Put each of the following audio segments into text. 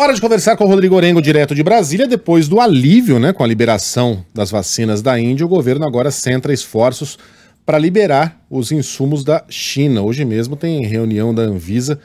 Hora de conversar com o Rodrigo Orengo, direto de Brasília. Depois do alívio, né, com a liberação das vacinas da Índia, o governo agora centra esforços para liberar os insumos da China. Hoje mesmo tem reunião da Anvisa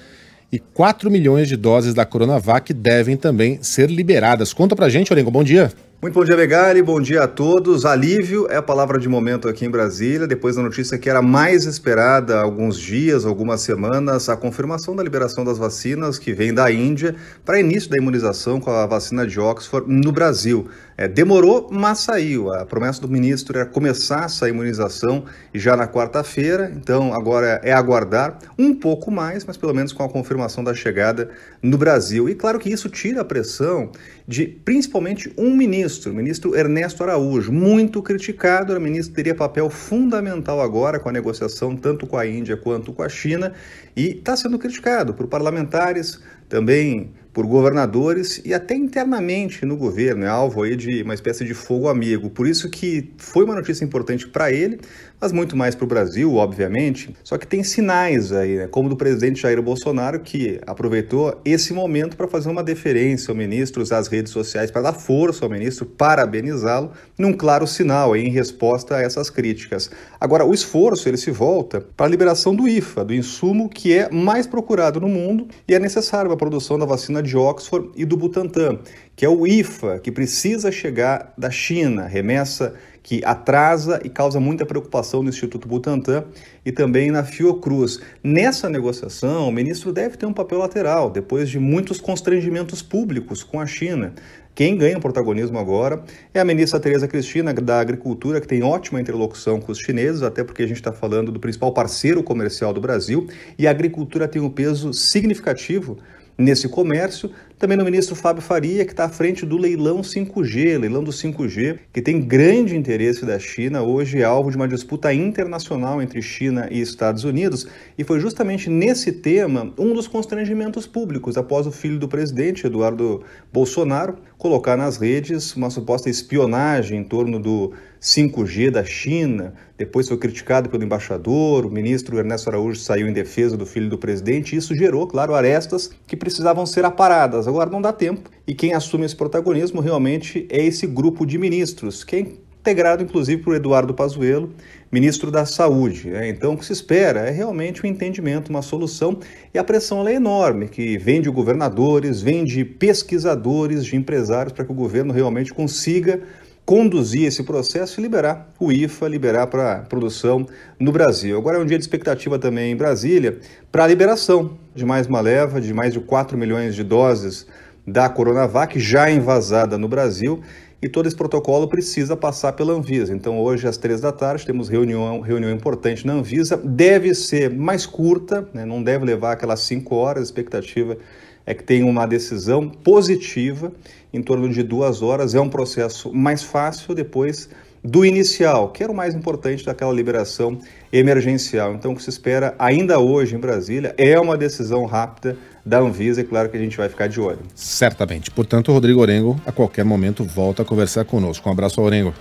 e 4 milhões de doses da Coronavac devem também ser liberadas. Conta pra gente, Orengo. Bom dia. Muito bom dia, Megali. Bom dia a todos. Alívio é a palavra de momento aqui em Brasília. Depois da notícia que era mais esperada há alguns dias, algumas semanas, a confirmação da liberação das vacinas que vem da Índia para início da imunização com a vacina de Oxford no Brasil. É, demorou, mas saiu. A promessa do ministro era começar essa imunização já na quarta-feira, então agora é aguardar um pouco mais, mas pelo menos com a confirmação da chegada no Brasil. E claro que isso tira a pressão de principalmente um ministro, o ministro Ernesto Araújo, muito criticado. O ministro teria papel fundamental agora com a negociação tanto com a Índia quanto com a China e está sendo criticado por parlamentares também por governadores e até internamente no governo, é alvo aí de uma espécie de fogo amigo. Por isso que foi uma notícia importante para ele, mas muito mais para o Brasil, obviamente. Só que tem sinais aí, né? como do presidente Jair Bolsonaro, que aproveitou esse momento para fazer uma deferência ao ministro, usar as redes sociais para dar força ao ministro, parabenizá-lo, num claro sinal aí, em resposta a essas críticas. Agora, o esforço ele se volta para a liberação do IFA, do insumo que é mais procurado no mundo e é necessário para a produção da vacina de Oxford e do Butantan, que é o IFA, que precisa chegar da China, remessa que atrasa e causa muita preocupação no Instituto Butantan e também na Fiocruz. Nessa negociação, o ministro deve ter um papel lateral, depois de muitos constrangimentos públicos com a China. Quem ganha o protagonismo agora é a ministra Tereza Cristina, da Agricultura, que tem ótima interlocução com os chineses, até porque a gente está falando do principal parceiro comercial do Brasil, e a agricultura tem um peso significativo nesse comércio. Também no ministro Fábio Faria, que está à frente do leilão 5G, leilão do 5G, que tem grande interesse da China, hoje é alvo de uma disputa internacional entre China e Estados Unidos, e foi justamente nesse tema um dos constrangimentos públicos após o filho do presidente, Eduardo Bolsonaro, colocar nas redes uma suposta espionagem em torno do 5G da China. Depois foi criticado pelo embaixador, o ministro Ernesto Araújo saiu em defesa do filho do presidente. Isso gerou, claro, arestas que precisavam ser aparadas. Agora não dá tempo e quem assume esse protagonismo realmente é esse grupo de ministros. Quem integrado inclusive por Eduardo Pazuello, ministro da Saúde. Né? Então, o que se espera é realmente um entendimento, uma solução, e a pressão é enorme, que vem de governadores, vem de pesquisadores, de empresários, para que o governo realmente consiga conduzir esse processo e liberar o IFA, liberar para produção no Brasil. Agora é um dia de expectativa também em Brasília para a liberação de mais uma leva de mais de 4 milhões de doses da Coronavac já invasada no Brasil e todo esse protocolo precisa passar pela Anvisa. Então, hoje, às três da tarde, temos reunião, reunião importante na Anvisa. Deve ser mais curta, né? não deve levar aquelas cinco horas. A expectativa é que tenha uma decisão positiva em torno de duas horas. É um processo mais fácil depois do inicial, que era o mais importante daquela liberação emergencial. Então, o que se espera ainda hoje em Brasília é uma decisão rápida da Anvisa, e claro que a gente vai ficar de olho. Certamente. Portanto, o Rodrigo Orengo, a qualquer momento, volta a conversar conosco. Um abraço Orengo.